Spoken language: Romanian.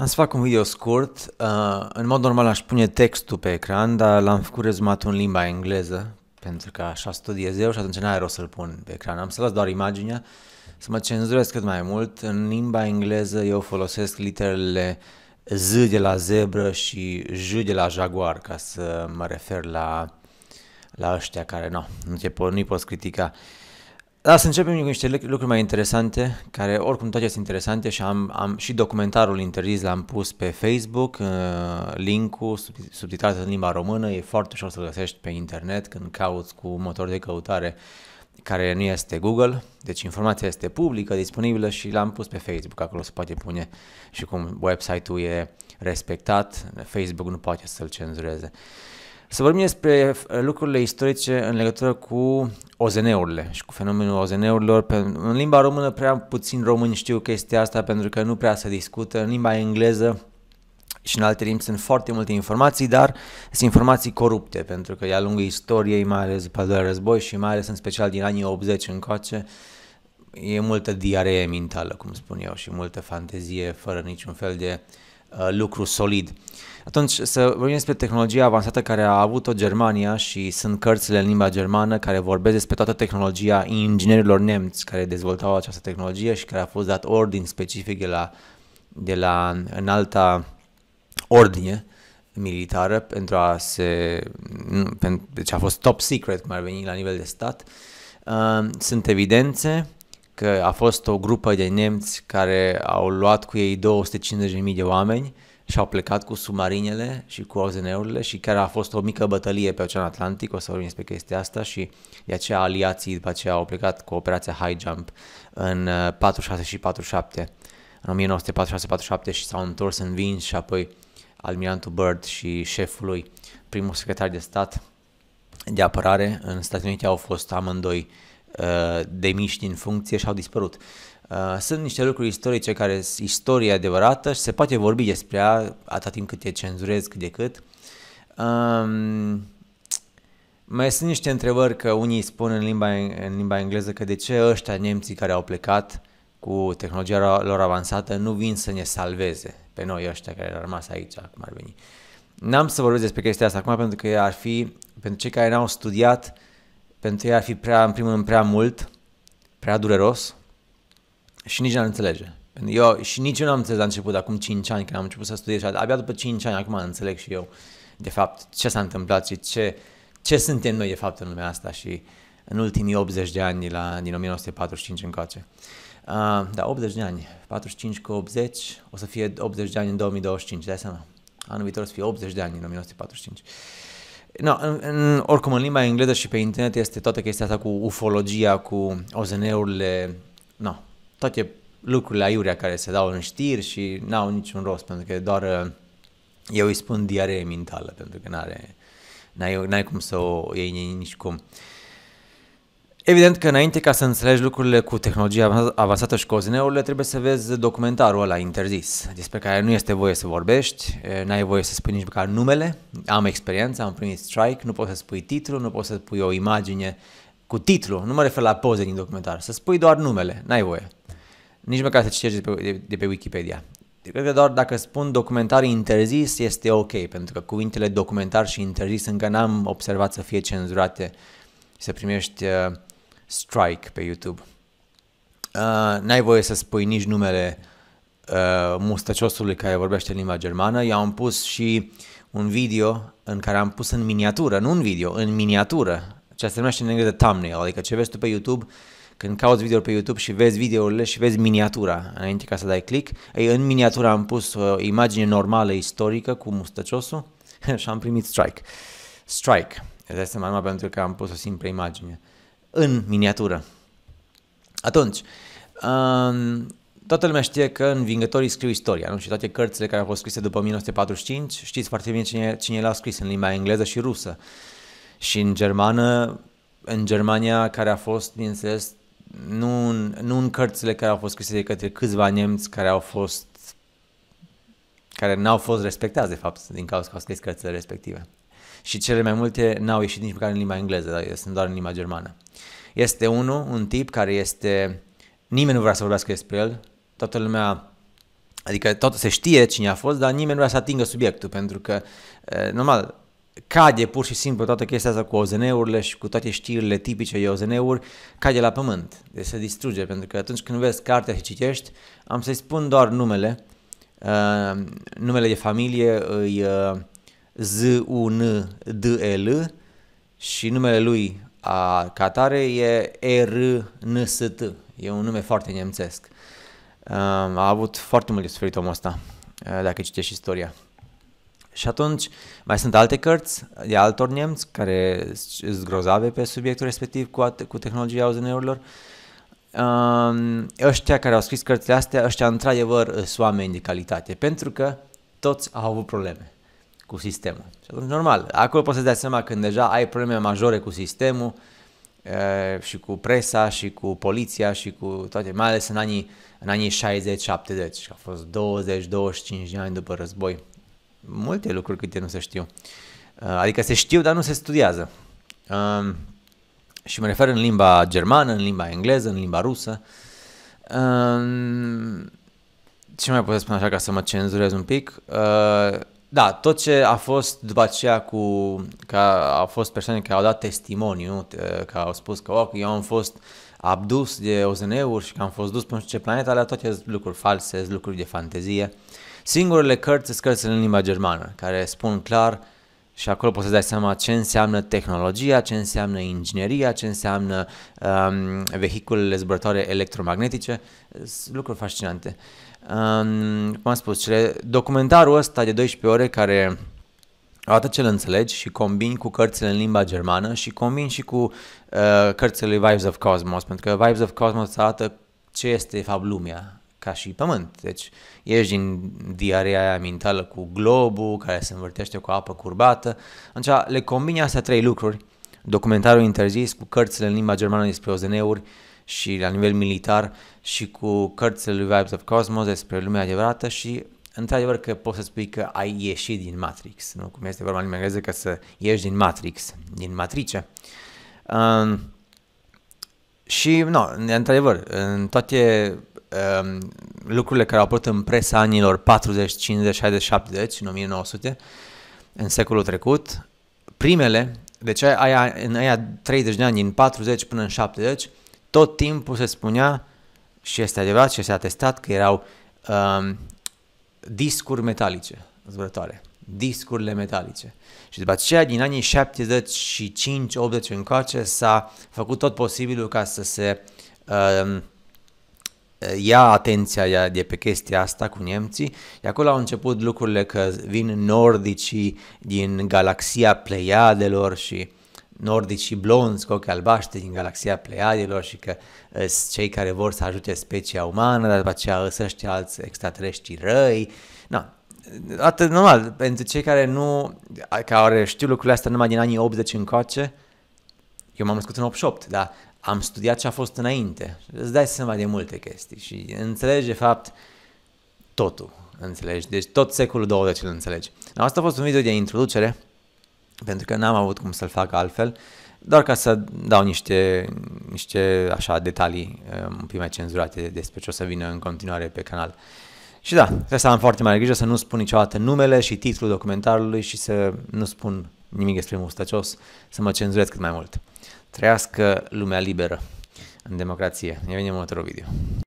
Am să fac un video scurt. Uh, în mod normal aș pune textul pe ecran, dar l-am făcut rezumat în limba engleză, pentru că așa studiez eu și atunci n-are rost să-l pun pe ecran. Am să las doar imaginea, să mă cenzurez cât mai mult. În limba engleză eu folosesc literele Z de la zebră și J de la jaguar, ca să mă refer la, la ăștia care, no, nu, te, nu pot poți critica. Uh, da, să începem cu niște lucruri mai interesante, care oricum toate sunt interesante și am, am și documentarul interzis l-am pus pe Facebook, uh, link-ul subtitrat în limba română, e foarte ușor să-l găsești pe internet când cauți cu motor de căutare care nu este Google, deci informația este publică, disponibilă și l-am pus pe Facebook, acolo se poate pune și cum website-ul e respectat, Facebook nu poate să-l cenzureze. Uh, să vorbim despre eh, lucrurile istorice în legătură cu OZN-urile și cu fenomenul OZN-urilor. În limba română prea puțin români știu chestia asta pentru că nu prea se discută. În limba engleză și în alte limbi sunt foarte multe informații, dar sunt informații corupte, pentru că ea a istoriei, mai ales după al doilea război și mai ales în special din anii 80 încoace, e multă diaree mentală, cum spun eu, și multă fantezie fără niciun fel de uh, Uh, lucru solid. Atunci să vorbim despre tehnologia avansată care a avut-o Germania și sunt cărțile în limba germană care vorbesc despre toată tehnologia inginerilor nemți care dezvoltau această tehnologie și care a fost dat ordin specific de la, de la alta ordine militară pentru a se... Pentru, deci a fost top secret, cum ar veni la nivel de stat. Uh, sunt evidențe că a fost o grupă de nemți care au luat cu ei 250.000 de oameni și au plecat cu submarinele și cu OZN-urile și chiar a fost o mică bătălie pe ocean Atlantic, o să vorbim despre chestia asta și de aceea aliații după aceea au plecat cu operația High Jump în 46 uh, și 47, în 1946-47 și s-au întors învinși și apoi almirantul Bird și șeful lui, primul secretar de stat de apărare în Statele Unite au fost amândoi uh, demiși din funcție și au dispărut. Uh, sunt niște lucruri istorice care sunt istorie adevărată și se poate vorbi despre ea atât timp cât e cenzurez cât de cât. Um, mai sunt niște întrebări că unii spun în limba, în limba engleză că de ce ăștia nemții care au plecat cu tehnologia lor avansată nu vin să ne salveze pe noi ăștia care au rămas aici, acum ar veni. N-am să vorbesc despre chestia asta acum pentru că ar fi, pentru cei care n-au studiat, uh, pentru ei ar fi prea, în primul rând prea mult, prea dureros și nici nu înțelege. Eu, și nici eu nu am înțeles la început, acum 5 ani, când am început să studiez, abia după 5 ani, acum înțeleg și eu, de fapt, ce s-a întâmplat și ce, ce suntem noi, de fapt, în lumea asta și în ultimii 80 de ani, la, din 1945 încoace. Uh, da, 80 de ani, 45 cu 80, o să fie 80 de ani în 2025, dai seama. Anul viitor o să fie 80 de ani în 1945. No, în, în, oricum în limba engleză și pe internet este toată chestia asta cu ufologia, cu OZN-urile, no, toate lucrurile aiurea care se dau în știri și n-au niciun rost, pentru că doar eu îi spun diaree mentală, pentru că n-are, n-ai, n-ai cum să o iei nici cum. Uh, Evident că înainte ca să înțelegi lucrurile cu tehnologia avansată și cu trebuie să vezi documentarul ăla interzis, despre care nu este voie să vorbești, n-ai voie să spui nici măcar numele, am experiență, am primit strike, nu poți să spui titlu, nu poți să pui o imagine cu titlu, nu mă refer la poze din documentar, să spui doar numele, n-ai voie. Nici măcar să citești de pe, de, de pe Wikipedia. Cred că doar dacă spun documentar interzis este ok, pentru că cuvintele documentar și interzis încă n-am observat să fie cenzurate și să primești uh, Strike pe YouTube. Uh, n-ai voie să spui nici numele uh, mustăciosului care vorbește în limba germană. I-am pus și un video în care am pus în miniatură, nu un video, în miniatură, ce se numește în engleză thumbnail, adică ce vezi tu pe YouTube, când cauți video pe YouTube și vezi videourile și vezi miniatura înainte ca să dai click, ei, în miniatura am pus o imagine normală istorică cu mustăciosul și am primit strike. Strike. Îți dai seama numai pentru că am pus o simplă imagine. Uh, în miniatură. Atunci, um, toată lumea știe că învingătorii scriu istoria, nu? Și toate cărțile care au fost scrise după 1945, știți foarte bine cine, cine le-a scris în limba engleză și rusă. Și în germană, în Germania, care a fost, bineînțeles, nu nu în cărțile care au fost scrise de către câțiva nemți care au fost care n-au fost respectați, de fapt, din cauza că au scris cărțile respective și cele mai multe n-au ieșit nici măcar în limba engleză, dar sunt doar în limba germană. Este unul, un tip care este... Nimeni nu vrea să vorbească despre el, toată lumea Adică tot se știe cine a fost, dar nimeni nu vrea să atingă subiectul, pentru că, eh, normal, cade pur și simplu toată chestia asta cu OZN-urile și cu toate știrile tipice de OZN-uri, cade la pământ, de deci se distruge, pentru că atunci când vezi cartea și citești, am să-i spun doar numele, uh, numele de familie, îi, uh, z u n d l și numele lui a, catare e r n s t E un nume foarte nemțesc. A avut foarte mult de suferit omul ăsta, eh, dacă citești istoria. Și atunci mai sunt alte cărți de altor nemți care sunt grozave pe subiectul respectiv cu, cu tehnologia ozn Um, ăștia care au scris cărțile astea, ăștia într-adevăr sunt oameni de calitate, pentru că toți au avut probleme cu sistemul. Și atunci, normal, acolo poți să-ți dai seama când deja ai probleme majore cu sistemul și cu presa și cu poliția și cu toate, mai ales în anii, în anii 60-70, că au fost 20-25 de ani după război. Multe lucruri câte nu se știu. Adică se știu, dar nu se studiază. și mă refer în limba germană, în limba engleză, în limba rusă. ce mai pot să spun așa ca să mă cenzurez un pic? Da, tot ce a fost după aceea cu, că au fost persoane care au dat testimoniu, că au spus că oh, eu am fost abdus de OZN-uri și că am fost dus pe nu știu ce planetă, alea toate lucruri false, lucruri de fantezie. Singurele cărți sunt cărțile în limba germană, care spun clar uh, și acolo poți să dai seama ce înseamnă tehnologia, ce înseamnă ingineria, ce înseamnă um, vehiculele zburătoare electromagnetice. Sunt lucruri fascinante. Um, cum am spus, cele, documentarul ăsta de 12 ore care atât ce îl înțelegi și combini cu cărțile în limba germană și combini și cu uh, cărțile Vibes of Cosmos, pentru că Vibes of Cosmos arată ce este de fapt lumea, ca și pământ. Deci ieși din diarea aia mentală cu globul care se învârtește cu apă curbată. Atunci deci, le combini astea trei lucruri, documentarul interzis cu cărțile în limba germană despre OZN-uri și la nivel militar și cu cărțile lui Vibes of Cosmos despre lumea adevărată și într-adevăr că poți să spui că ai ieșit din Matrix, nu? Cum este vorba în engleză, că să ieși din Matrix, din matrice. Um, și, nu, no, într-adevăr, în toate um, lucrurile care au apărut în presa anilor 40, 50, 60, 70, în 1900, în secolul trecut, primele, deci aia, în aia 30 de ani, din 40 până în 70, tot timpul se spunea, și este adevărat și este atestat, că erau um, discuri metalice zburătoare, discurile metalice. Și după aceea, din anii 75-80 încoace, s-a făcut tot posibilul ca să se um, ia atenția de pe chestia asta cu nemții. Și acolo au început lucrurile că vin nordicii din galaxia Pleiadelor și nordicii blonzi cu ochi albaștri din galaxia Pleiadelor și că eh, sunt cei care vor să ajute specia umană, dar după aceea să știe alți extraterestri răi. Na, atât normal, pentru cei care nu, care știu lucrurile astea numai din anii 80 încoace, eu m-am născut în 88, dar am studiat ce a fost înainte. Îți dai seama de multe chestii și înțelegi, de fapt, totul. Înțelegi? Deci tot secolul 20 îl înțelegi. Dar asta a fost un video de introducere, pentru că n-am avut cum să-l fac altfel, doar ca să dau niște, niște așa, detalii um, un pic mai cenzurate despre ce o să vină în continuare pe canal. Și da, trebuie să am foarte mare grijă să nu spun niciodată numele și titlul documentarului și să nu spun nimic despre Mustacios, să mă cenzurez cât mai mult. Trăiască lumea liberă în democrație. Ne vedem în următorul video.